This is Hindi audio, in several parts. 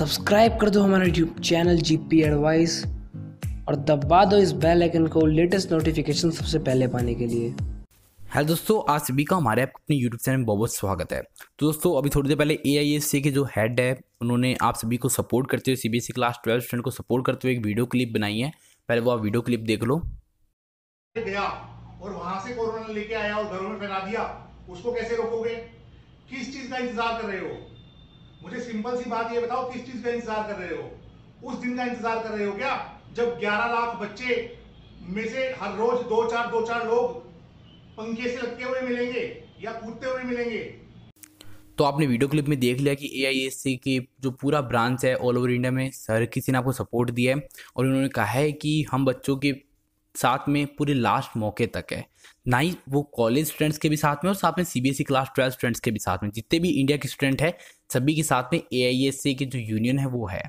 सब्सक्राइब कर दो हमारा YouTube channel G P advice और दबा दो इस बेल आइकन को लेटेस्ट नोटिफिकेशन सबसे पहले पाने के लिए हेलो दोस्तों आज सभी का हमारे आपके अपने यूट्यूब चैनल में बहुत बहुत स्वागत है तो दोस्तों अभी थोड़ी देर पहले ए आई एस सी के जो हेड है उन्होंने आप सभी को सपोर्ट करते हुए C B S CBSE class twelve student को सपोर्ट करते हुए एक वीडियो क्लिप बनाई है पहले वो आप वीडियो क्लिप देख लो गया और वहां से कोरोना लेके आया और घरों में फैला दिया उसको कैसे रोकोगे किस चीज का इंतजार कर रहे हो मुझे सिंपल सी बात ये बताओ किस चीज का इंतजार कर रहे हो उस दिन का इंतजार कर रहे हो क्या जब 11 लाख बच्चे में से हर रोज दो चार दो चार लोग पंखे से लगते हुए मिलेंगे या कूदते हुए मिलेंगे तो आपने वीडियो क्लिप में देख लिया कि ए आई एस सी की जो पूरा ब्रांच है ऑल ओवर इंडिया में सर किसी ने आपको सपोर्ट दिया है और उन्होंने कहा है कि हम बच्चों के साथ में पूरे लास्ट मौके तक है ना ही वो कॉलेज स्टूडेंट्स के भी साथ में और साथ में सीबीएसई क्लास ट्वेल्व स्टूडेंट्स के भी साथ में जितने भी इंडिया के स्टूडेंट है सभी के साथ में ए e की जो यूनियन है वो है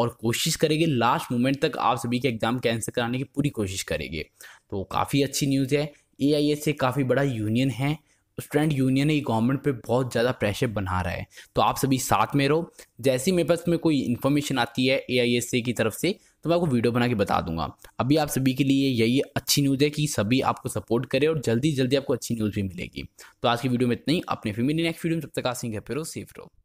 और कोशिश करेंगे लास्ट मोमेंट तक आप सभी के एग्ज़ाम कैंसिल कराने की पूरी कोशिश करेंगे तो काफ़ी अच्छी न्यूज़ है ए e काफ़ी बड़ा यूनियन है स्टूडेंट यूनियन ही गवर्नमेंट पे बहुत ज़्यादा प्रेशर बना रहा है तो आप सभी साथ में रहो जैसे ही मेरे पास में कोई इन्फॉर्मेशन आती है ए आई एस की तरफ से तो मैं आपको वीडियो बना के बता दूंगा अभी आप सभी के लिए यही अच्छी न्यूज़ है कि सभी आपको सपोर्ट करें और जल्दी जल्दी आपको अच्छी न्यूज़ भी मिलेगी तो आज की वीडियो में इतना ही अपने फिर मेरी नेक्स्ट वीडियो में तब तक आसिंग है फिर सेफ रहो